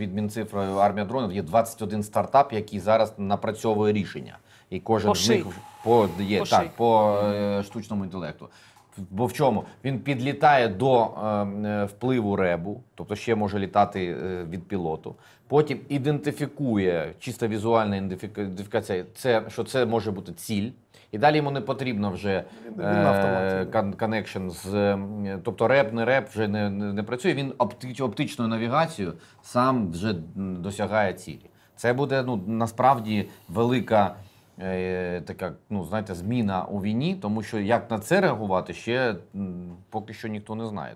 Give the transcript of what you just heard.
під мінцифрою армія дронів є 21 стартап, який зараз напрацьовує рішення. І кожен Пошив. з них по є Пошив. так по е, штучному інтелекту. Бо в чому він підлітає до е, е впливу ребу, тобто ще може літати е, від пілоту. Потім ідентифікує чисто візуальна ідентифікація, це що це може бути ціль. І далі йому не потрібно вже коннекшн е, з е, тобто реп, не реп вже не не працює. Він опти, оптичною навігацію сам вже досягає цілі. Це буде ну насправді велика Е, така, ну знаєте, зміна у війні, тому що як на це реагувати ще поки що ніхто не знає.